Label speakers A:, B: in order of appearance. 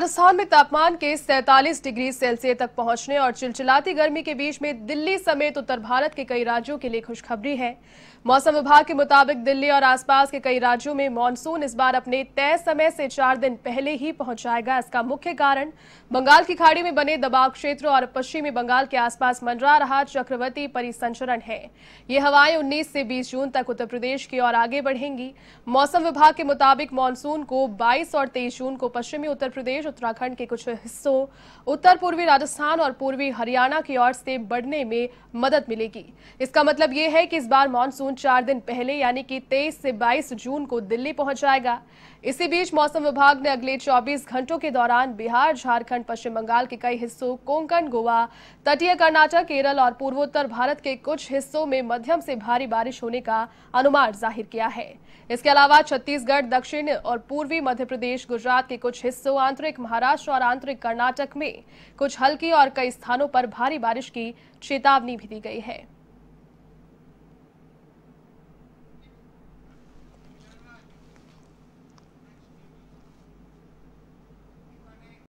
A: राजस्थान में तापमान के सैंतालीस डिग्री सेल्सियस तक पहुंचने और चिलचिलाती गर्मी के बीच में दिल्ली समेत उत्तर भारत के कई राज्यों के लिए खुशखबरी है मौसम विभाग के मुताबिक दिल्ली और आसपास के कई राज्यों में मानसून इस बार अपने तय समय से चार दिन पहले ही पहुंच जाएगा इसका मुख्य कारण बंगाल की खाड़ी में बने दबाव क्षेत्र और पश्चिमी बंगाल के आसपास मंडरा रहा चक्रवर्ती परिसंचरण है ये हवाएं उन्नीस से बीस जून तक उत्तर प्रदेश की ओर आगे बढ़ेंगी मौसम विभाग के मुताबिक मानसून को बाईस और तेईस जून को पश्चिमी उत्तर प्रदेश प्रदेश उत्तराखंड के कुछ हिस्सों उत्तर पूर्वी राजस्थान और पूर्वी हरियाणा की ओर से बढ़ने में मदद मिलेगी इसका मतलब यह है कि इस बार मानसून चार दिन पहले यानी कि 23 से 22 जून को दिल्ली पहुंच जाएगा इसी बीच मौसम विभाग ने अगले 24 घंटों के दौरान बिहार झारखंड पश्चिम बंगाल के कई हिस्सों कोंकण गोवा तटीय कर्नाटक केरल और पूर्वोत्तर भारत के कुछ हिस्सों में मध्यम से भारी बारिश होने का अनुमान जाहिर किया है इसके अलावा छत्तीसगढ़ दक्षिण और पूर्वी मध्य प्रदेश गुजरात के कुछ हिस्सों आंतरिक आंतरिक महाराष्ट्र और आंतरिक कर्नाटक में कुछ हल्की और कई स्थानों पर भारी बारिश की चेतावनी भी दी गई है